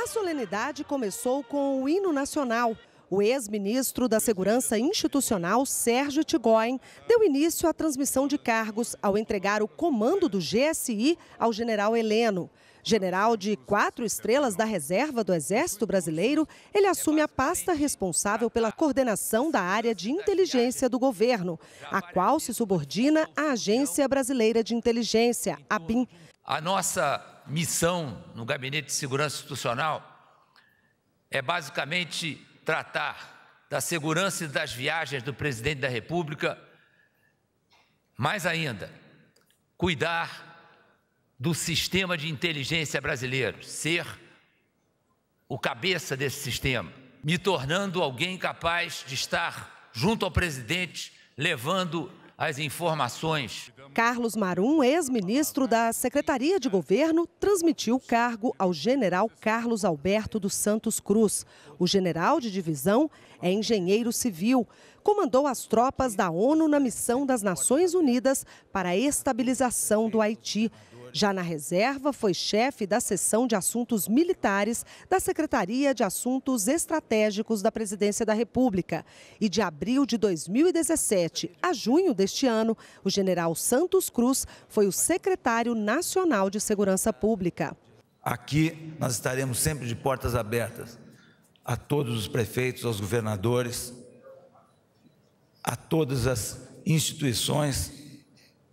A solenidade começou com o hino nacional. O ex-ministro da Segurança Institucional, Sérgio Tigoin, deu início à transmissão de cargos ao entregar o comando do GSI ao general Heleno. General de quatro estrelas da reserva do Exército Brasileiro, ele assume a pasta responsável pela coordenação da área de inteligência do governo, a qual se subordina a Agência Brasileira de Inteligência, a BIM. A nossa missão no Gabinete de Segurança Institucional é basicamente tratar da segurança e das viagens do presidente da República, mais ainda, cuidar do sistema de inteligência brasileiro, ser o cabeça desse sistema, me tornando alguém capaz de estar junto ao presidente, levando as informações. Carlos Marum, ex-ministro da Secretaria de Governo, transmitiu o cargo ao general Carlos Alberto dos Santos Cruz. O general de divisão é engenheiro civil. Comandou as tropas da ONU na missão das Nações Unidas para a estabilização do Haiti. Já na reserva, foi chefe da sessão de assuntos militares da Secretaria de Assuntos Estratégicos da Presidência da República. E de abril de 2017 a junho deste ano, o general Santos Cruz foi o secretário nacional de Segurança Pública. Aqui nós estaremos sempre de portas abertas a todos os prefeitos, aos governadores, a todas as instituições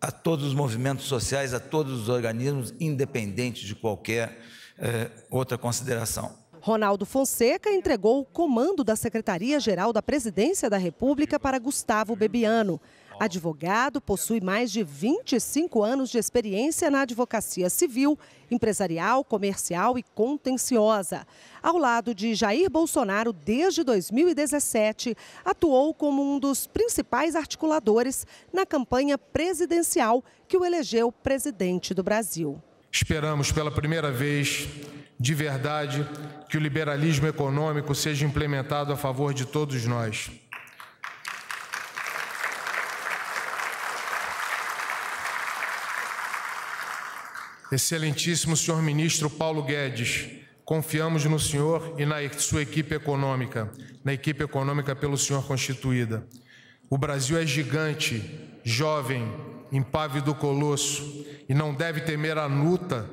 a todos os movimentos sociais, a todos os organismos, independente de qualquer eh, outra consideração. Ronaldo Fonseca entregou o comando da Secretaria-Geral da Presidência da República para Gustavo Bebiano. Advogado, possui mais de 25 anos de experiência na advocacia civil, empresarial, comercial e contenciosa. Ao lado de Jair Bolsonaro desde 2017, atuou como um dos principais articuladores na campanha presidencial que o elegeu presidente do Brasil. Esperamos pela primeira vez, de verdade, que o liberalismo econômico seja implementado a favor de todos nós. Excelentíssimo senhor ministro Paulo Guedes, confiamos no senhor e na sua equipe econômica, na equipe econômica pelo senhor constituída. O Brasil é gigante, jovem, impávido colosso e não deve temer a luta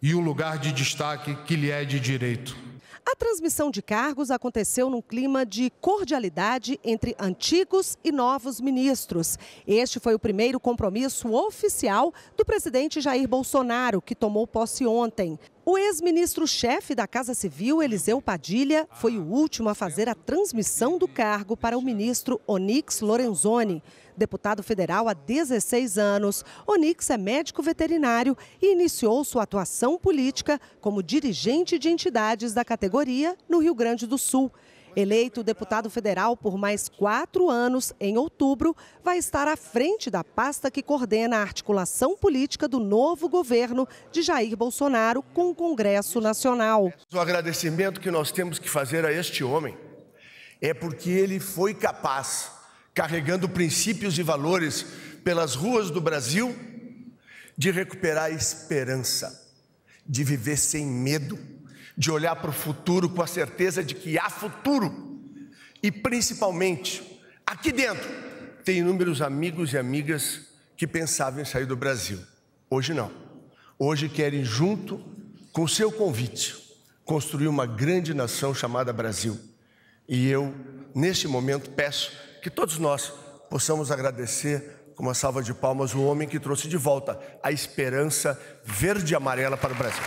e o lugar de destaque que lhe é de direito. A transmissão de cargos aconteceu num clima de cordialidade entre antigos e novos ministros. Este foi o primeiro compromisso oficial do presidente Jair Bolsonaro, que tomou posse ontem. O ex-ministro-chefe da Casa Civil, Eliseu Padilha, foi o último a fazer a transmissão do cargo para o ministro Onix Lorenzoni. Deputado federal há 16 anos, Onix é médico veterinário e iniciou sua atuação política como dirigente de entidades da categoria no Rio Grande do Sul. Eleito deputado federal por mais quatro anos, em outubro, vai estar à frente da pasta que coordena a articulação política do novo governo de Jair Bolsonaro com o Congresso Nacional. O agradecimento que nós temos que fazer a este homem é porque ele foi capaz, carregando princípios e valores pelas ruas do Brasil, de recuperar a esperança, de viver sem medo de olhar para o futuro com a certeza de que há futuro e principalmente aqui dentro tem inúmeros amigos e amigas que pensavam em sair do Brasil. Hoje não. Hoje querem junto com o seu convite construir uma grande nação chamada Brasil. E eu neste momento peço que todos nós possamos agradecer com uma salva de palmas o homem que trouxe de volta a esperança verde e amarela para o Brasil.